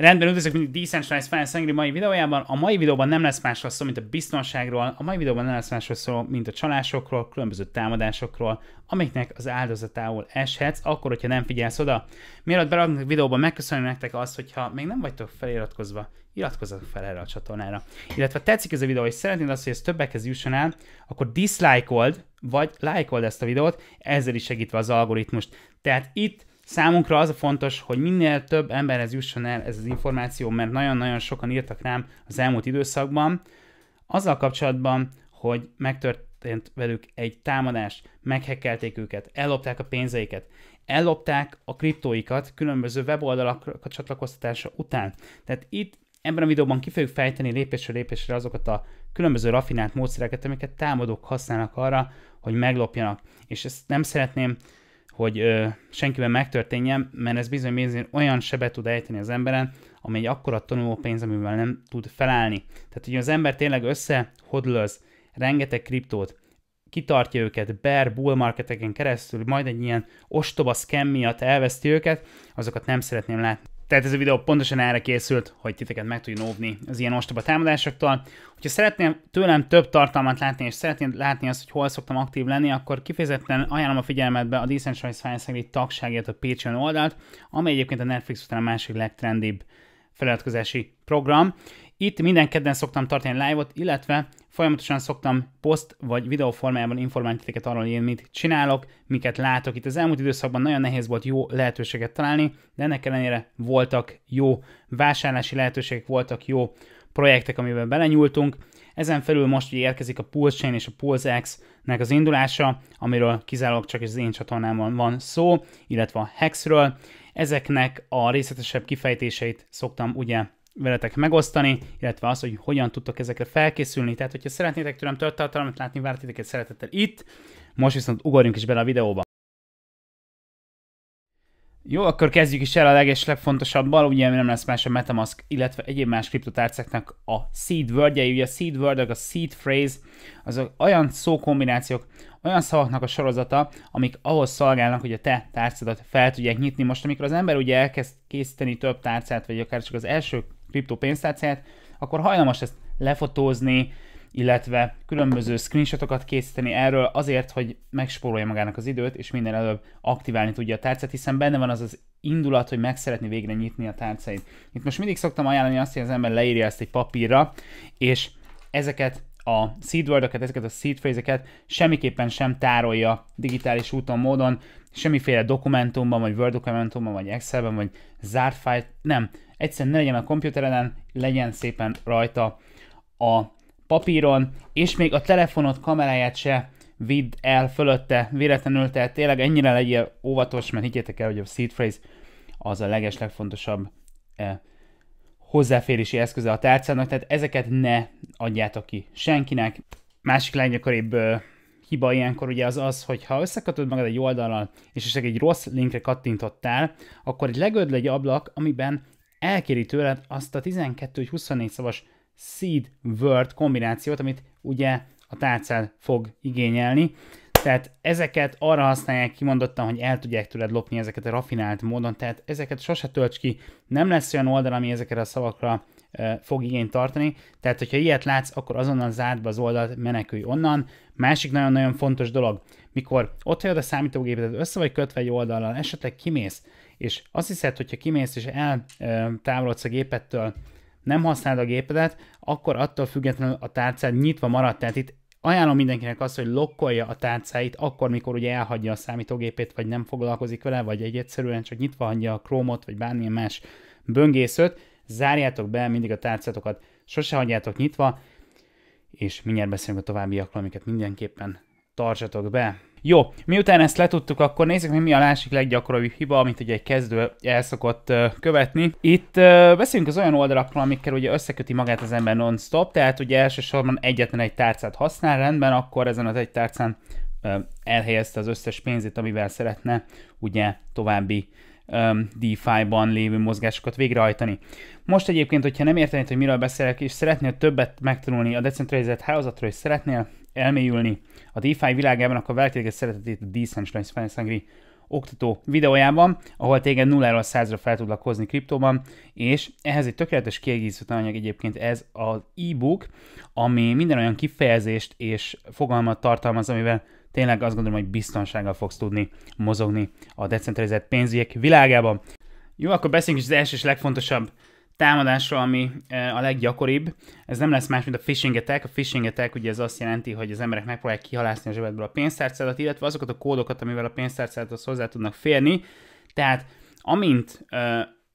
Rendben, üdvözlök mindig Decentralized Finance Angry mai videójában. A mai videóban nem lesz másról szó, mint a biztonságról, a mai videóban nem lesz másról szó, mint a csalásokról, különböző támadásokról, amiknek az áldozatául eshetsz, akkor, hogyha nem figyelsz oda. Mielőtt a videóban, megköszönöm nektek azt, hogyha még nem vagytok feliratkozva, iratkozzatok fel erre a csatornára. Illetve ha tetszik ez a videó, és szeretnéd azt, hogy ez többekhez jusson el, akkor dislike-old, vagy like-old ezt a videót, ezzel is segítve az algoritmust. Tehát itt Számunkra az a fontos, hogy minél több emberhez jusson el ez az információ, mert nagyon-nagyon sokan írtak rám az elmúlt időszakban, azzal kapcsolatban, hogy megtörtént velük egy támadás, meghekkelték őket, ellopták a pénzeiket, ellopták a kriptóikat különböző weboldalak csatlakoztatása után. Tehát itt ebben a videóban ki fogjuk fejteni lépésről lépésre azokat a különböző rafinált módszereket, amiket támadók használnak arra, hogy meglopjanak. És ezt nem szeretném hogy ö, senkiben megtörténjen, mert ez bizony bizony olyan sebet tud ejteni az emberen, ami egy akkora tanuló pénz, amivel nem tud felállni. Tehát, hogy az ember tényleg összehodlöz rengeteg kriptót, kitartja őket bear, bull marketeken keresztül, majd egy ilyen ostoba scam miatt elveszti őket, azokat nem szeretném látni. Tehát ez a videó pontosan erre készült, hogy titeket meg tudjon óvni az ilyen ostoba támadásoktól. Hogyha szeretném tőlem több tartalmat látni, és szeretném látni azt, hogy hol szoktam aktív lenni, akkor kifejezetten ajánlom a figyelmetbe a Decentralized Finance tagságért a Patreon oldalt, ami egyébként a Netflix után a másik legtrendibb feliratkozási program. Itt minden kedden szoktam tartani live-ot, illetve folyamatosan szoktam post vagy videó formájában informálni titeket arról, hogy én mit csinálok, miket látok. Itt az elmúlt időszakban nagyon nehéz volt jó lehetőséget találni, de ennek ellenére voltak jó vásárlási lehetőségek, voltak jó projektek, amiben belenyúltunk. Ezen felül most ugye érkezik a Chain és a x nek az indulása, amiről kizárólag csak az én csatornámon van szó, illetve a Hexről. Ezeknek a részletesebb kifejtéseit szoktam ugye veletek megosztani, illetve az, hogy hogyan tudtok ezekre felkészülni. Tehát, hogyha szeretnétek tőlem történetet látni, egy szeretettel itt. Most viszont ugorjunk is bele a videóba. Jó, akkor kezdjük is el a leges legfontosabbal, ugye nem lesz más a Metamask, illetve egyéb más kriptotárcáknak a seed wordjei, ugye a seed word, a seed phrase, azok olyan szókombinációk, olyan szavaknak a sorozata, amik ahhoz szolgálnak, hogy a te tárcadat fel tudják nyitni. Most, amikor az ember ugye elkezd készíteni több tárcát, vagy akár csak az első pénztárcáját, akkor hajlamos ezt lefotózni, illetve különböző screenshotokat készíteni erről azért, hogy megspórolja magának az időt, és minden előbb aktiválni tudja a tárcát, hiszen benne van az az indulat, hogy meg szeretné végre nyitni a tárcáit. Itt most mindig szoktam ajánlani azt, hogy az ember leírja ezt egy papírra, és ezeket a seed wordeket, ezeket a seed phrase-eket semmiképpen sem tárolja digitális úton, módon, semmiféle dokumentumban, vagy Word dokumentumban, vagy Excelben, vagy zárt file, nem egyszerűen ne legyen a komputeren, legyen szépen rajta a papíron, és még a telefonot, kameráját se vidd el fölötte véletlenül, tehát tényleg ennyire legyél óvatos, mert higgyétek el, hogy a seed phrase az a legeslegfontosabb eh, hozzáférési eszköze a tárcának, tehát ezeket ne adjátok ki senkinek. Másik leggyakoribb eh, hiba ilyenkor ugye az az, hogy ha összekötöd magad egy oldalal, és esetleg egy rossz linkre kattintottál, akkor egy legödl egy ablak, amiben elkéri tőled azt a 12-24 szavas seed word kombinációt, amit ugye a tárcád fog igényelni. Tehát ezeket arra használják kimondottan, hogy el tudják tőled lopni ezeket a rafinált módon, tehát ezeket sose tölts ki, nem lesz olyan oldal, ami ezekre a szavakra e, fog igényt tartani, tehát hogyha ilyet látsz, akkor azonnal zárd be az oldalt, menekülj onnan. Másik nagyon-nagyon fontos dolog, mikor ott hagyod a számítógépet, össze vagy kötve egy oldallal, esetleg kimész, és azt hiszed, hogyha kimész és eltávolodsz a gépettől, nem használod a gépedet, akkor attól függetlenül a tárcád nyitva maradt, tehát itt ajánlom mindenkinek azt, hogy lokkolja a tárcáit akkor, mikor ugye elhagyja a számítógépét, vagy nem foglalkozik vele, vagy egy egyszerűen csak nyitva hagyja a Chrome-ot, vagy bármilyen más böngészőt, zárjátok be mindig a tárcátokat, sose hagyjátok nyitva, és mindjárt beszélünk a továbbiakról, amiket mindenképpen tartsatok be. Jó, miután ezt letudtuk, akkor nézzük meg mi a másik leggyakoribb hiba, amit ugye egy kezdő el szokott követni. Itt uh, beszélünk az olyan oldalakról, amikkel ugye összeköti magát az ember non-stop, tehát ugye elsősorban egyetlen egy tárcát használ, rendben, akkor ezen az egy tárcán uh, elhelyezte az összes pénzét, amivel szeretne ugye további um, DeFi-ban lévő mozgásokat végrehajtani. Most egyébként, hogyha nem értenéd, hogy miről beszélek, és szeretnél többet megtanulni a decentralizált hálózatról, és szeretnél elmélyülni. A DeFi világában akkor várjátok szeretetét a Decentralized Finance Hungary oktató videójában, ahol téged nulláról százra fel tudlak hozni kriptóban, és ehhez egy tökéletes kiegészítő anyag egyébként ez az e-book, ami minden olyan kifejezést és fogalmat tartalmaz, amivel tényleg azt gondolom, hogy biztonsággal fogsz tudni mozogni a decentralizált pénzügyek világában. Jó, akkor beszéljünk is az első és legfontosabb támadásra, ami e, a leggyakoribb, ez nem lesz más, mint a phishing attack. A phishing attack ugye ez azt jelenti, hogy az emberek megpróbálják kihalászni a zsebedből a pénztárcádat, illetve azokat a kódokat, amivel a pénztárcádat hozzá tudnak férni. Tehát amint uh,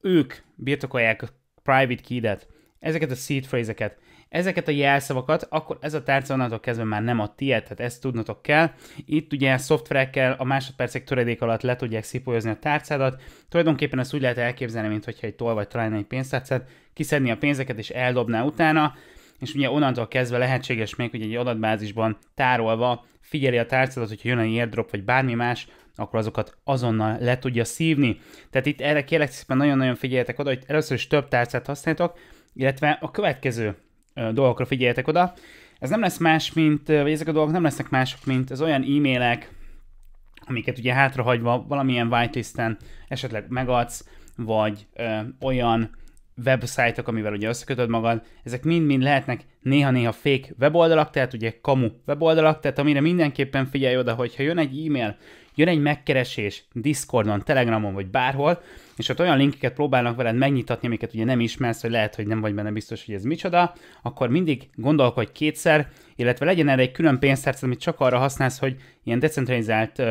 ők birtokolják a private key-det, ezeket a seed phrase-eket, ezeket a jelszavakat, akkor ez a tárca onnantól kezdve már nem a tiéd, tehát ezt tudnotok kell. Itt ugye szoftverekkel a másodpercek töredék alatt le tudják szipolyozni a tárcádat. Tulajdonképpen ezt úgy lehet elképzelni, mintha egy tol vagy talán egy pénztárcát, kiszedni a pénzeket és eldobná utána és ugye onnantól kezdve lehetséges még, hogy egy adatbázisban tárolva figyeli a tárcádat, hogyha jön egy airdrop vagy bármi más, akkor azokat azonnal le tudja szívni. Tehát itt erre kérlek szépen nagyon-nagyon figyeljetek oda, hogy először is több tárcát használjatok, illetve a következő dolgokra figyeljetek oda. Ez nem lesz más, mint, vagy ezek a dolgok nem lesznek mások, mint az olyan e-mailek, amiket ugye hátrahagyva valamilyen whitelisten esetleg megadsz, vagy ö, olyan websájtok, amivel ugye összekötöd magad, ezek mind-mind lehetnek néha-néha fake weboldalak, tehát ugye kamu weboldalak, tehát amire mindenképpen figyelj oda, hogyha jön egy e-mail, jön egy megkeresés Discordon, Telegramon vagy bárhol, és ott olyan linkeket próbálnak veled megnyitatni, amiket ugye nem ismersz, vagy lehet, hogy nem vagy benne biztos, hogy ez micsoda, akkor mindig gondolkodj kétszer, illetve legyen erre egy külön pénztárc, amit csak arra használsz, hogy ilyen decentralizált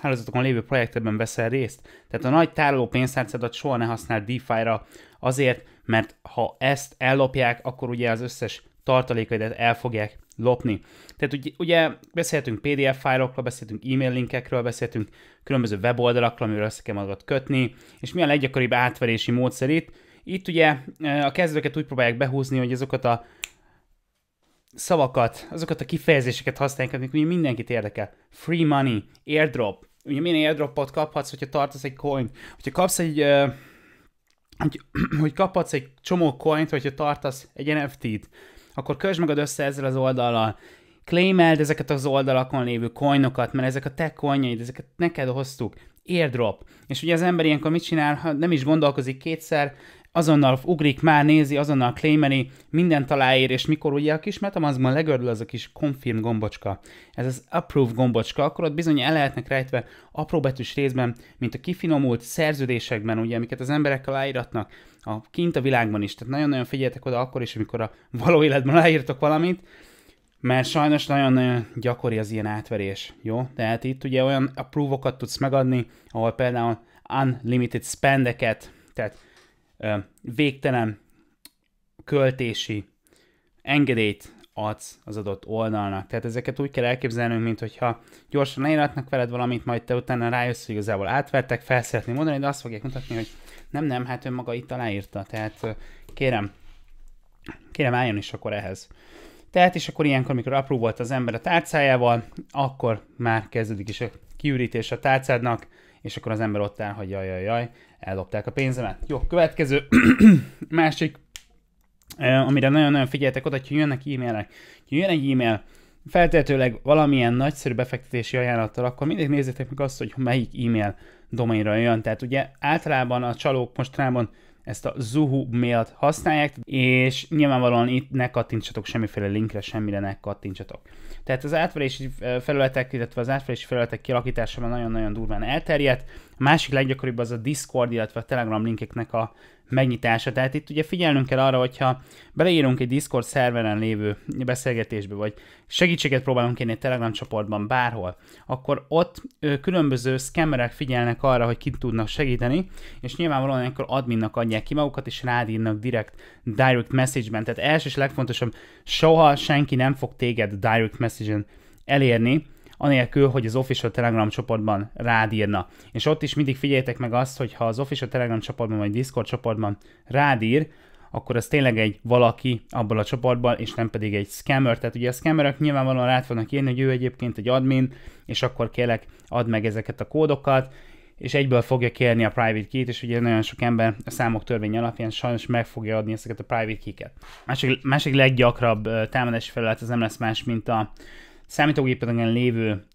hálózatokon lévő projektekben veszel részt. Tehát a nagy tároló pénztárcadat soha ne használ DeFi-ra azért, mert ha ezt ellopják, akkor ugye az összes tartalékaidat el fogják lopni. Tehát ugye, ugye beszéltünk PDF fájlokról, beszéltünk e-mail linkekről, beszéltünk különböző weboldalakról, amiről össze kell magad kötni, és mi a leggyakoribb átverési módszer itt? Itt ugye e, a kezdőket úgy próbálják behúzni, hogy azokat a szavakat, azokat a kifejezéseket használják, amik ugye mindenkit érdekel. Free money, airdrop. Ugye milyen airdropot kaphatsz, hogyha tartasz egy coin? Hogyha kapsz egy e, hogy, hogy kaphatsz egy csomó coint, hogyha tartasz egy NFT-t akkor közd magad össze ezzel az oldallal, claimeld ezeket az oldalakon lévő coinokat, mert ezek a te coinjaid, ezeket neked hoztuk, airdrop. És ugye az ember ilyenkor mit csinál, ha nem is gondolkozik kétszer, azonnal ugrik, már nézi, azonnal klémeni, minden aláír, és mikor ugye a kis metamaszkban legördül az a kis confirm gombocska, ez az approve gombocska, akkor ott bizony el lehetnek rejtve betűs részben, mint a kifinomult szerződésekben, ugye, amiket az emberek aláíratnak, a kint a világban is, tehát nagyon-nagyon figyeltek oda akkor is, amikor a való életben aláírtok valamit, mert sajnos nagyon-nagyon gyakori az ilyen átverés, jó? Tehát itt ugye olyan approve-okat tudsz megadni, ahol például unlimited spendeket, tehát végtelen költési engedélyt adsz az adott oldalnak. Tehát ezeket úgy kell elképzelnünk, mint hogyha gyorsan leíratnak veled valamit, majd te utána rájössz, hogy igazából átvertek, fel szeretném mondani, de azt fogják mutatni, hogy nem, nem, hát ő maga itt aláírta. Tehát kérem, kérem álljon is akkor ehhez. Tehát is akkor ilyenkor, mikor apró volt az ember a tárcájával, akkor már kezdődik is a kiürítés a tárcádnak, és akkor az ember ott áll, hogy jaj, jaj, jaj, ellopták a pénzemet. Jó, következő, másik, amire nagyon-nagyon figyeltek oda, hogy jönnek e-mailek. hogy jön egy e-mail, feltétőleg valamilyen nagyszerű befektetési ajánlattal, akkor mindig nézzétek meg azt, hogy melyik e-mail domainra jön. Tehát ugye általában a csalók mostanában ezt a Zuhu mailt használják, és nyilvánvalóan itt ne kattintsatok semmiféle linkre, semmire ne kattintsatok. Tehát az átverési felületek, illetve az átverési felületek kialakításában nagyon-nagyon durván elterjedt, a másik leggyakoribb az a Discord, illetve a Telegram linkeknek a megnyitása. Tehát itt ugye figyelnünk kell arra, hogyha beleírunk egy Discord szerveren lévő beszélgetésbe, vagy segítséget próbálunk kérni egy Telegram csoportban bárhol, akkor ott ö, különböző szkemmerek figyelnek arra, hogy ki tudnak segíteni, és nyilvánvalóan akkor adminnak adják ki magukat, és rád írnak direkt direct message-ben. Tehát első és legfontosabb, soha senki nem fog téged direct message-en elérni, anélkül, hogy az Official Telegram csoportban rád írna. És ott is mindig figyeljetek meg azt, hogy ha az Official Telegram csoportban vagy Discord csoportban rád ír, akkor az tényleg egy valaki abból a csoportban, és nem pedig egy scammer. Tehát ugye a scammerek nyilvánvalóan rád fognak írni, hogy ő egyébként egy admin, és akkor kérlek, add meg ezeket a kódokat, és egyből fogja kérni a private key-t, és ugye nagyon sok ember a számok törvény alapján sajnos meg fogja adni ezeket a private key-ket. Másik, másik leggyakrabb támadási felület az nem lesz más, mint a számítógépeken lévő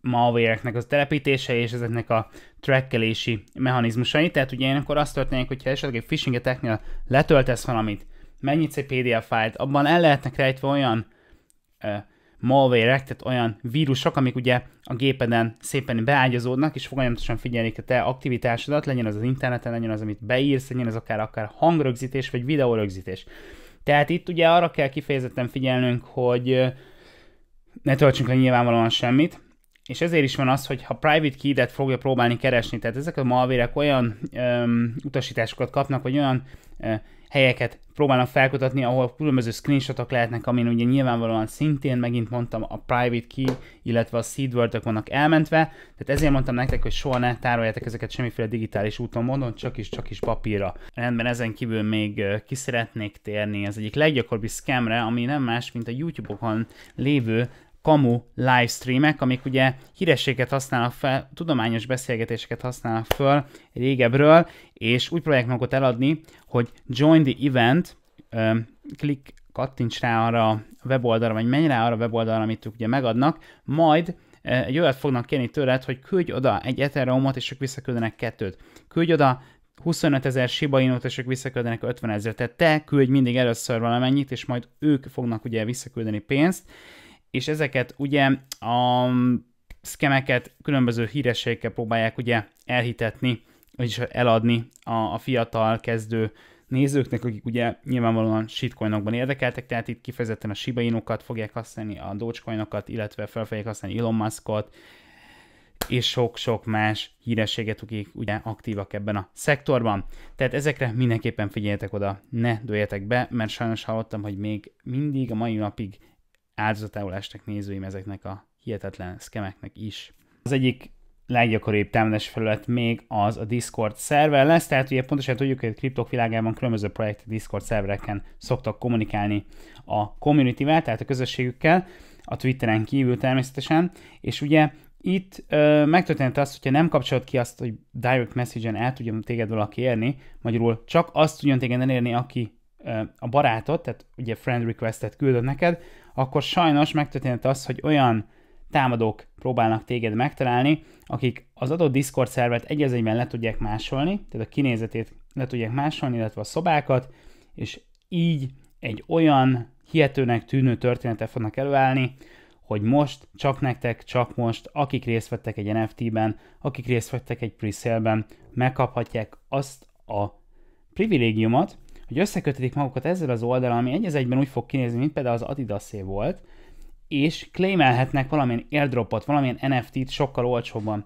malvéreknek az telepítése és ezeknek a trackelési mechanizmusai. Tehát ugye ilyenkor azt történik, hogyha esetleg egy phishing attacknél letöltesz valamit, megnyitsz egy PDF fájlt, abban el lehetnek rejtve olyan uh, malvérek, tehát olyan vírusok, amik ugye a gépeden szépen beágyazódnak, és folyamatosan figyelik a te aktivitásodat, legyen az az interneten, legyen az, amit beírsz, legyen az akár, akár hangrögzítés, vagy videórögzítés. Tehát itt ugye arra kell kifejezetten figyelnünk, hogy ne töltsünk le nyilvánvalóan semmit, és ezért is van az, hogy ha private key-det fogja próbálni keresni, tehát ezek a malvérek olyan öm, utasításokat kapnak, vagy olyan ö, helyeket próbálnak felkutatni, ahol különböző screenshotok lehetnek, amin ugye nyilvánvalóan szintén, megint mondtam, a private key, illetve a seed wordök vannak elmentve, tehát ezért mondtam nektek, hogy soha ne tároljátok ezeket semmiféle digitális úton, mondom, csak is, csak is papírra. Rendben, ezen kívül még ki szeretnék térni az egyik leggyakoribb scamre, ami nem más, mint a YouTube-okon lévő kamu livestreamek, amik ugye hírességet használnak fel, tudományos beszélgetéseket használnak föl régebről, és úgy próbálják magukat eladni, hogy join the event, klik, kattints rá arra a weboldalra, vagy menj rá arra a weboldalra, amit ugye megadnak, majd egy olyat fognak kérni tőled, hogy küldj oda egy ethereum és ők visszaküldenek kettőt. Küldj oda 25 ezer Shiba Inu-t, és ők visszaküldenek 50 ezer. Tehát te küldj mindig először valamennyit, és majd ők fognak ugye visszaküldeni pénzt, és ezeket ugye a szkemeket különböző hírességekkel próbálják ugye elhitetni, vagyis eladni a, a fiatal kezdő nézőknek, akik ugye nyilvánvalóan shitcoinokban érdekeltek, tehát itt kifejezetten a Shiba Inukat fogják használni, a Dogecoinokat, illetve fel fogják használni Elon Muskot, és sok-sok más hírességet, akik ugye aktívak ebben a szektorban. Tehát ezekre mindenképpen figyeljetek oda, ne dőljetek be, mert sajnos hallottam, hogy még mindig a mai napig áldozatául estek nézőim ezeknek a hihetetlen szkemeknek is. Az egyik leggyakoribb támadás felület még az a Discord szerver lesz, tehát ugye pontosan tudjuk, hogy a kriptok világában különböző projekt Discord szervereken szoktak kommunikálni a community-vel, tehát a közösségükkel, a Twitteren kívül természetesen, és ugye itt ö, megtörtént az, hogyha nem kapcsolod ki azt, hogy direct message-en el tudjon téged valaki érni, magyarul csak azt tudjon téged elérni, aki ö, a barátod, tehát ugye friend requestet küldött neked, akkor sajnos megtörténhet az, hogy olyan támadók próbálnak téged megtalálni, akik az adott Discord szervet egy az egyben le tudják másolni, tehát a kinézetét le tudják másolni, illetve a szobákat, és így egy olyan hihetőnek tűnő történetet fognak előállni, hogy most, csak nektek, csak most, akik részt vettek egy NFT-ben, akik részt vettek egy pre megkaphatják azt a privilégiumot, hogy összekötetik magukat ezzel az oldalon, ami egy egyben úgy fog kinézni, mint például az adidas volt, és claimelhetnek valamilyen airdropot, valamilyen NFT-t sokkal olcsóbban.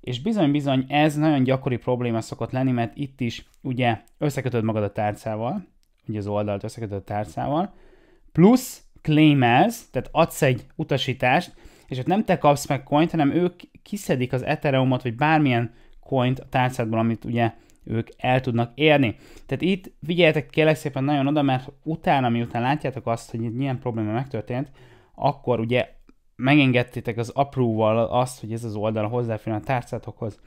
És bizony-bizony ez nagyon gyakori probléma szokott lenni, mert itt is ugye összekötöd magad a tárcával, ugye az oldalt összekötöd a tárcával, plusz claimelsz, tehát adsz egy utasítást, és ott nem te kapsz meg coint, hanem ők kiszedik az ethereum vagy bármilyen coint a tárcádból, amit ugye ők el tudnak érni. Tehát itt figyeljetek kérlek szépen nagyon oda, mert utána, miután látjátok azt, hogy itt milyen probléma megtörtént, akkor ugye megengedtétek az approval azt, hogy ez az oldal hozzáférjen a tárcátokhoz.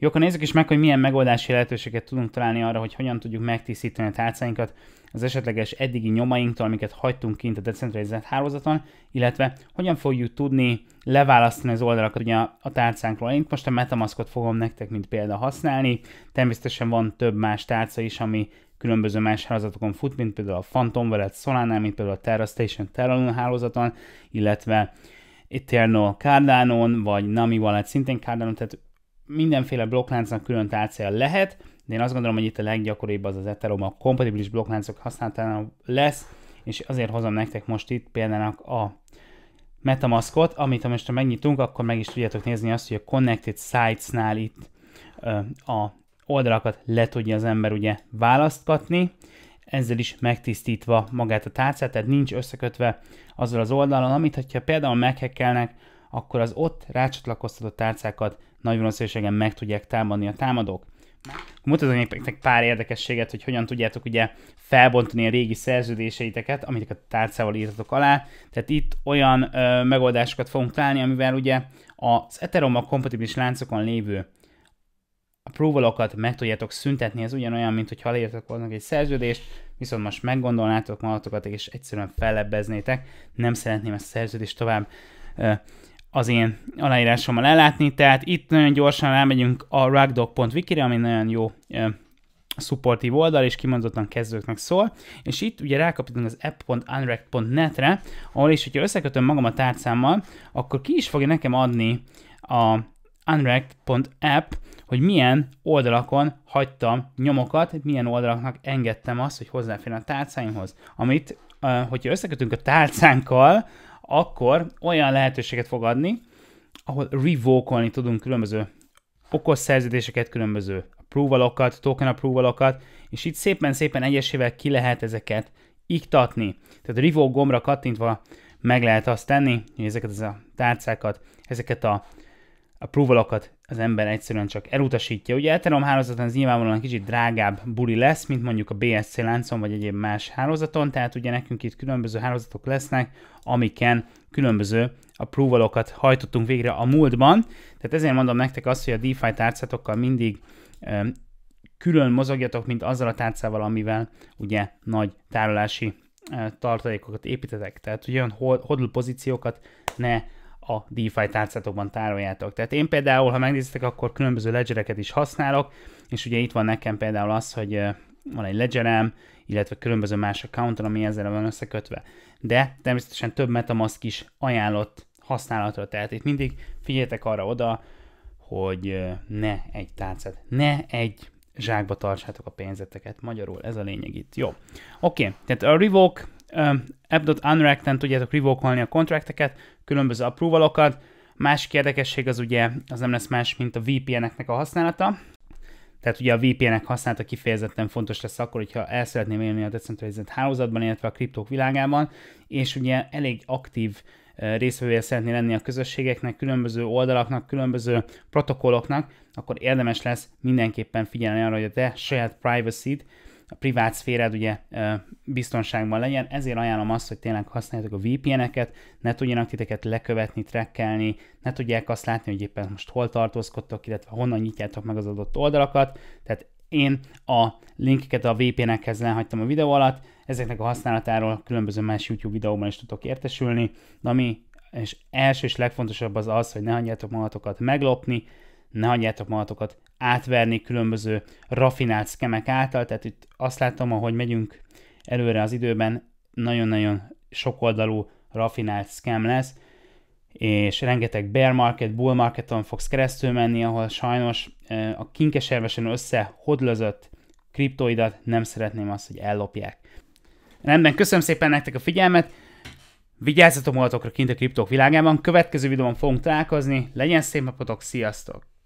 Jó, akkor nézzük is meg, hogy milyen megoldási lehetőséget tudunk találni arra, hogy hogyan tudjuk megtisztítani a tárcáinkat az esetleges eddigi nyomainktól, amiket hagytunk kint a decentralizált hálózaton, illetve hogyan fogjuk tudni leválasztani az oldalakat ugye a tárcánkról. Én most a Metamaskot fogom nektek mint példa használni, természetesen van több más tárca is, ami különböző más hálózatokon fut, mint például a Phantom Wallet Solana, mint például a Terra Station Terra hálózaton, illetve Eternal Cardano-n, vagy Nami Wallet szintén Cardano, tehát mindenféle blokkláncnak külön tárcája lehet, de én azt gondolom, hogy itt a leggyakoribb az az Ethereum, a kompatibilis blokkláncok használatának lesz, és azért hozom nektek most itt például a Metamaskot, amit ha most megnyitunk, akkor meg is tudjátok nézni azt, hogy a Connected Sites-nál itt ö, a oldalakat le tudja az ember ugye választgatni, ezzel is megtisztítva magát a tárcát, tehát nincs összekötve azzal az oldalon, amit ha például meghekkelnek, akkor az ott rácsatlakoztatott tárcákat nagy valószínűséggel meg tudják támadni a támadók. Mutatok nektek pár érdekességet, hogy hogyan tudjátok ugye felbontani a régi szerződéseiteket, amit a tárcával írtatok alá. Tehát itt olyan ö, megoldásokat fogunk találni, amivel ugye az ethereum kompatibilis láncokon lévő approvalokat meg tudjátok szüntetni, ez ugyanolyan, mint hogyha leírtak volna egy szerződést, viszont most meggondolnátok magatokat, és egyszerűen fellebbeznétek, nem szeretném ezt a szerződést tovább ö, az én aláírásommal ellátni, tehát itt nagyon gyorsan elmegyünk a ragdog.wiki-re, ami nagyon jó szupportív oldal, és kimondottan kezdőknek szól, és itt ugye rákapítunk az app.unracked.net-re, ahol is, hogyha összekötöm magam a tárcámmal, akkor ki is fogja nekem adni a unracked.app, hogy milyen oldalakon hagytam nyomokat, milyen oldalaknak engedtem azt, hogy hozzáférjen a tárcáimhoz, amit hogyha összekötünk a tárcánkkal, akkor olyan lehetőséget fog adni, ahol revokolni tudunk különböző okos szerződéseket, különböző approvalokat, token approvalokat, és itt szépen-szépen egyesével ki lehet ezeket iktatni. Tehát a revoke gombra kattintva meg lehet azt tenni, hogy ezeket az a tárcákat, ezeket a approvalokat az ember egyszerűen csak elutasítja. Ugye Ethereum hálózaton ez nyilvánvalóan kicsit drágább buli lesz, mint mondjuk a BSC láncon vagy egyéb más hálózaton, tehát ugye nekünk itt különböző hálózatok lesznek, amiken különböző approvalokat hajtottunk végre a múltban. Tehát ezért mondom nektek azt, hogy a DeFi tárcátokkal mindig um, külön mozogjatok, mint azzal a tárcával, amivel ugye nagy tárolási uh, tartalékokat építetek. Tehát ugye olyan hodl pozíciókat ne a DeFi tárcátokban tároljátok. Tehát én például, ha megnézitek, akkor különböző ledgereket is használok, és ugye itt van nekem például az, hogy van egy ledgerem, illetve különböző más accounton, ami ezzel van összekötve. De természetesen több Metamask is ajánlott használatra, tehát itt mindig figyeljetek arra oda, hogy ne egy tárcát, ne egy zsákba tartsátok a pénzeteket. Magyarul ez a lényeg itt. Jó. Oké, okay. tehát a Revoke appunrack ten tudjátok revokolni a kontrakteket, különböző approvalokat. Másik érdekesség az ugye, az nem lesz más, mint a VPN-eknek a használata. Tehát ugye a VPN-ek használata kifejezetten fontos lesz akkor, hogyha el szeretném élni a decentralizált hálózatban, illetve a kriptók világában, és ugye elég aktív részvevője szeretné lenni a közösségeknek, különböző oldalaknak, különböző protokolloknak, akkor érdemes lesz mindenképpen figyelni arra, hogy a te saját privacy-t a privát szféred ugye biztonságban legyen, ezért ajánlom azt, hogy tényleg használjátok a VPN-eket, ne tudjanak titeket lekövetni, trekkelni, ne tudják azt látni, hogy éppen most hol tartózkodtok, illetve honnan nyitjátok meg az adott oldalakat, tehát én a linkeket a VPN-ekhez lehagytam a videó alatt, ezeknek a használatáról különböző más YouTube videóban is tudok értesülni, de ami és első és legfontosabb az az, hogy ne hagyjátok magatokat meglopni, ne hagyjátok magatokat átverni különböző rafinált szkemek által, tehát itt azt látom, ahogy megyünk előre az időben, nagyon-nagyon sokoldalú rafinált szkem lesz, és rengeteg bear market, bull marketon fogsz keresztül menni, ahol sajnos a kinkeservesen összehodlözött kriptoidat nem szeretném azt, hogy ellopják. Rendben, köszönöm szépen nektek a figyelmet, vigyázzatok magatokra kint a kriptók világában, következő videóban fogunk találkozni, legyen szép napotok, sziasztok!